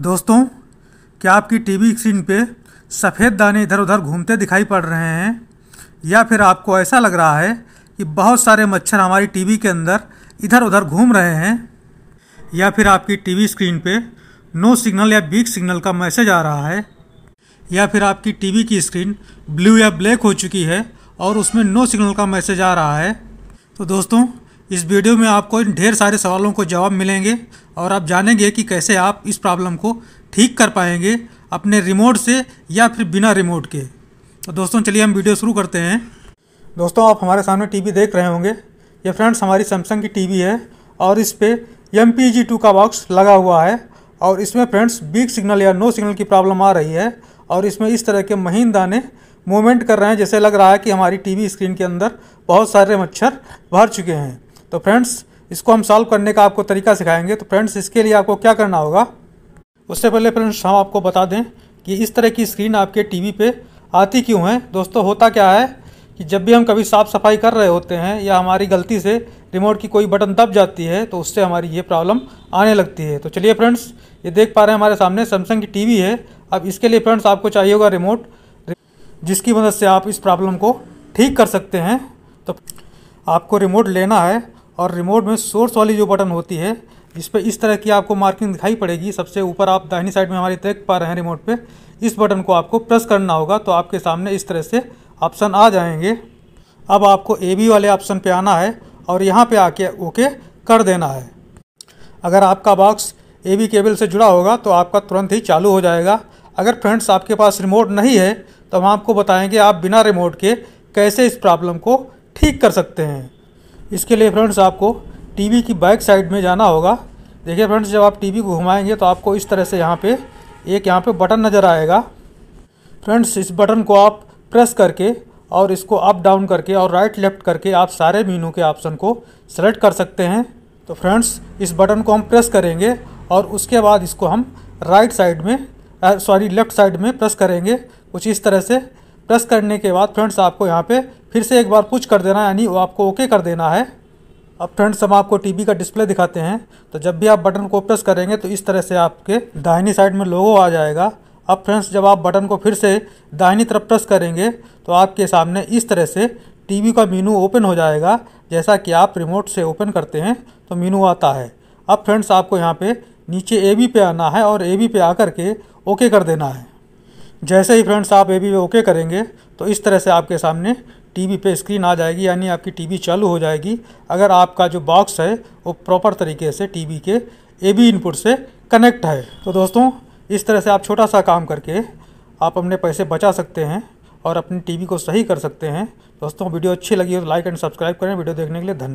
दोस्तों क्या आपकी टीवी स्क्रीन पे सफ़ेद दाने इधर उधर घूमते दिखाई पड़ रहे हैं या फिर आपको ऐसा लग रहा है कि बहुत सारे मच्छर हमारी टीवी के अंदर इधर उधर घूम रहे हैं या फिर आपकी टीवी स्क्रीन पे नो सिग्नल या बिग सिग्नल का मैसेज आ रहा है या फिर आपकी टीवी की स्क्रीन ब्लू या ब्लैक हो चुकी है और उसमें नो सिग्नल का मैसेज आ रहा है तो दोस्तों इस वीडियो में आपको इन ढेर सारे सवालों को जवाब मिलेंगे और आप जानेंगे कि कैसे आप इस प्रॉब्लम को ठीक कर पाएंगे अपने रिमोट से या फिर बिना रिमोट के तो दोस्तों चलिए हम वीडियो शुरू करते हैं दोस्तों आप हमारे सामने टीवी देख रहे होंगे ये फ्रेंड्स हमारी सैमसंग की टीवी है और इस पर एम का बॉक्स लगा हुआ है और इसमें फ्रेंड्स बिग सिग्नल या नो सिग्नल की प्रॉब्लम आ रही है और इसमें इस तरह के महीन दाने मूवमेंट कर रहे हैं जैसे लग रहा है कि हमारी टीवी स्क्रीन के अंदर बहुत सारे मच्छर भर चुके हैं तो फ्रेंड्स इसको हम सॉल्व करने का आपको तरीका सिखाएंगे तो फ्रेंड्स इसके लिए आपको क्या करना होगा उससे पहले फ्रेंड्स हम आपको बता दें कि इस तरह की स्क्रीन आपके टी वी आती क्यों है दोस्तों होता क्या है कि जब भी हम कभी साफ़ सफाई कर रहे होते हैं या हमारी गलती से रिमोट की कोई बटन दब जाती है तो उससे हमारी ये प्रॉब्लम आने लगती है तो चलिए फ्रेंड्स ये देख पा रहे हैं हमारे सामने सैमसंग की टीवी है अब इसके लिए फ्रेंड्स आपको चाहिए होगा रिमोट जिसकी मदद से आप इस प्रॉब्लम को ठीक कर सकते हैं तो आपको रिमोट लेना है और रिमोट में सोर्स वाली जो बटन होती है जिस पर इस तरह की आपको मार्किंग दिखाई पड़ेगी सबसे ऊपर आप दाहिनी साइड में हमारी देख पा रहे हैं रिमोट पे इस बटन को आपको प्रेस करना होगा तो आपके सामने इस तरह से ऑप्शन आ जाएंगे अब आपको ए बी वाले ऑप्शन पे आना है और यहाँ पे आके ओके कर देना है अगर आपका बॉक्स ए बी केबल से जुड़ा होगा तो आपका तुरंत ही चालू हो जाएगा अगर फ्रेंड्स आपके पास रिमोट नहीं है तो हम आपको बताएँगे आप बिना रिमोट के कैसे इस प्रॉब्लम को ठीक कर सकते हैं इसके लिए फ्रेंड्स आपको टीवी की बैक साइड में जाना होगा देखिए फ्रेंड्स जब आप टीवी को घुमाएंगे तो आपको इस तरह से यहाँ पे एक यहाँ पे बटन नज़र आएगा फ्रेंड्स इस बटन को आप प्रेस करके और इसको अप डाउन करके और राइट लेफ़्ट करके आप सारे मीनू के ऑप्शन को सेलेक्ट कर सकते हैं तो फ्रेंड्स इस बटन को हम प्रेस करेंगे और उसके बाद इसको हम राइट साइड में सॉरी लेफ़्ट साइड में प्रेस करेंगे कुछ इस तरह से प्रेस करने के बाद फ्रेंड्स आपको यहाँ पे फिर से एक बार पुश कर देना है यानी वो आपको ओके कर देना है अब फ्रेंड्स हम आपको टीवी का डिस्प्ले दिखाते हैं तो जब भी आप बटन को प्रेस करेंगे तो इस तरह से आपके दाहिनी साइड में लोगो आ जाएगा अब फ्रेंड्स जब आप बटन को फिर से दाहिनी तरफ प्रेस करेंगे तो आपके सामने इस तरह से टीवी का मीनू ओपन हो जाएगा जैसा कि आप रिमोट से ओपन करते हैं तो मीनू आता है अब फ्रेंड्स आपको यहाँ पे नीचे ए बी पे आना है और ए बी पे आकर के ओके कर देना है जैसे ही फ्रेंड्स आप ए बी ओके करेंगे तो इस तरह से आपके सामने टीवी पे स्क्रीन आ जाएगी यानी आपकी टीवी चालू हो जाएगी अगर आपका जो बॉक्स है वो प्रॉपर तरीके से टीवी के ए बी इनपुट से कनेक्ट है तो दोस्तों इस तरह से आप छोटा सा काम करके आप अपने पैसे बचा सकते हैं और अपनी टीवी को सही कर सकते हैं दोस्तों वीडियो अच्छी लगी हो तो लाइक एंड सब्सक्राइब करें वीडियो देखने के लिए धन्यवाद